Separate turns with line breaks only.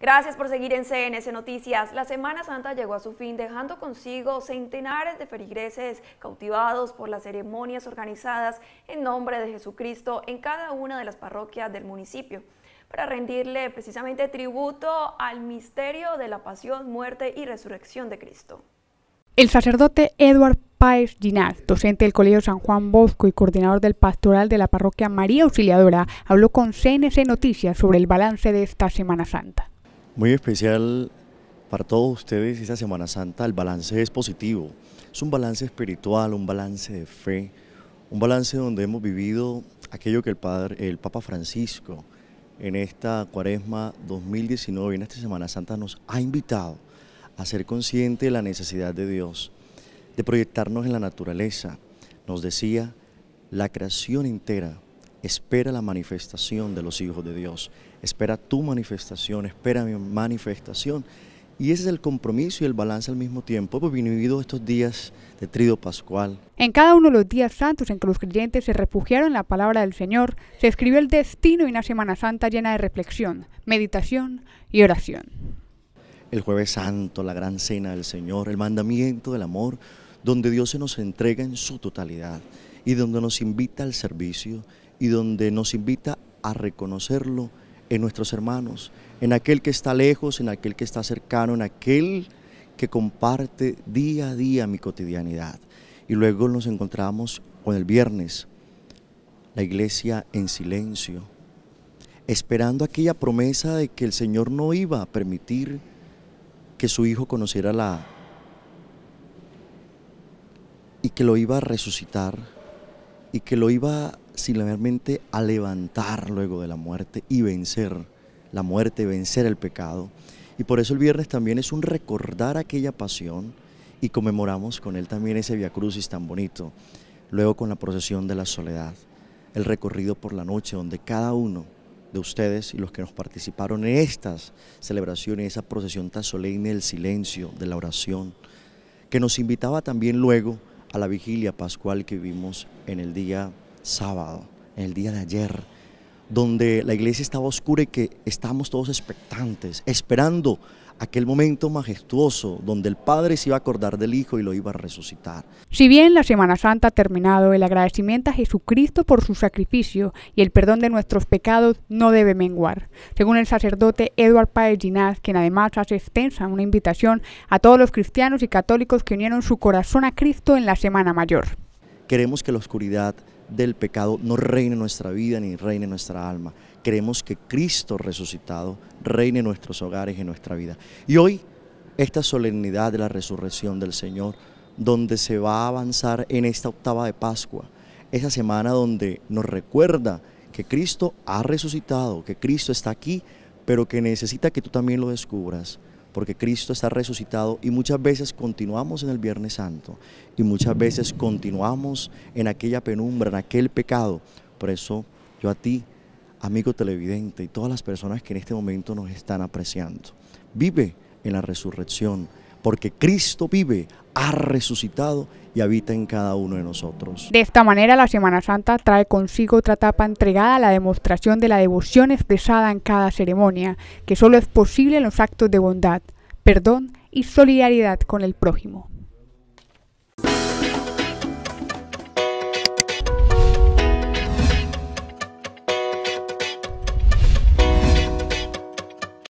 Gracias por seguir en CNS Noticias. La Semana Santa llegó a su fin dejando consigo centenares de feligreses cautivados por las ceremonias organizadas en nombre de Jesucristo en cada una de las parroquias del municipio para rendirle precisamente tributo al misterio de la pasión, muerte y resurrección de Cristo.
El sacerdote Edward Páez Ginal, docente del Colegio San Juan Bosco y coordinador del pastoral de la parroquia María Auxiliadora, habló con CNC Noticias sobre el balance de esta Semana Santa.
Muy especial para todos ustedes esta Semana Santa. El balance es positivo. Es un balance espiritual, un balance de fe, un balance donde hemos vivido aquello que el, padre, el Papa Francisco en esta cuaresma 2019 en esta Semana Santa nos ha invitado a ser consciente de la necesidad de Dios, de proyectarnos en la naturaleza. Nos decía, la creación entera espera la manifestación de los hijos de Dios, espera tu manifestación, espera mi manifestación. Y ese es el compromiso y el balance al mismo tiempo, porque vivido estos días de trido pascual.
En cada uno de los días santos en que los creyentes se refugiaron en la palabra del Señor, se escribió el destino y una Semana Santa llena de reflexión, meditación y oración.
El jueves santo, la gran cena del Señor, el mandamiento del amor, donde Dios se nos entrega en su totalidad y donde nos invita al servicio y donde nos invita a reconocerlo en nuestros hermanos, en aquel que está lejos, en aquel que está cercano, en aquel que comparte día a día mi cotidianidad. Y luego nos encontramos con el viernes, la iglesia en silencio, esperando aquella promesa de que el Señor no iba a permitir que su hijo conociera la y que lo iba a resucitar y que lo iba a realmente a levantar luego de la muerte y vencer la muerte, vencer el pecado. Y por eso el viernes también es un recordar aquella pasión y conmemoramos con él también ese viacrucis Crucis tan bonito. Luego con la procesión de la soledad, el recorrido por la noche donde cada uno de ustedes y los que nos participaron en estas celebraciones, esa procesión tan solemne del silencio, de la oración, que nos invitaba también luego a la vigilia pascual que vivimos en el día sábado, el día de ayer, donde la iglesia estaba oscura y que estábamos todos expectantes, esperando aquel momento majestuoso donde el Padre se iba a acordar del Hijo y lo iba a resucitar.
Si bien la Semana Santa ha terminado, el agradecimiento a Jesucristo por su sacrificio y el perdón de nuestros pecados no debe menguar. Según el sacerdote Edward Páez Ginás, quien además hace extensa una invitación a todos los cristianos y católicos que unieron su corazón a Cristo en la Semana Mayor.
Queremos que la oscuridad del pecado no reine nuestra vida ni reine nuestra alma. Queremos que Cristo resucitado reine en nuestros hogares y en nuestra vida. Y hoy, esta solemnidad de la resurrección del Señor, donde se va a avanzar en esta octava de Pascua, esa semana donde nos recuerda que Cristo ha resucitado, que Cristo está aquí, pero que necesita que tú también lo descubras porque Cristo está resucitado y muchas veces continuamos en el Viernes Santo y muchas veces continuamos en aquella penumbra, en aquel pecado. Por eso yo a ti, amigo televidente y todas las personas que en este momento nos están apreciando, vive en la resurrección porque Cristo vive, ha resucitado y habita en cada uno de nosotros. De
esta manera, la Semana Santa trae consigo otra etapa entregada a la demostración de la devoción expresada en cada ceremonia, que solo es posible en los actos de bondad, perdón y solidaridad con el prójimo.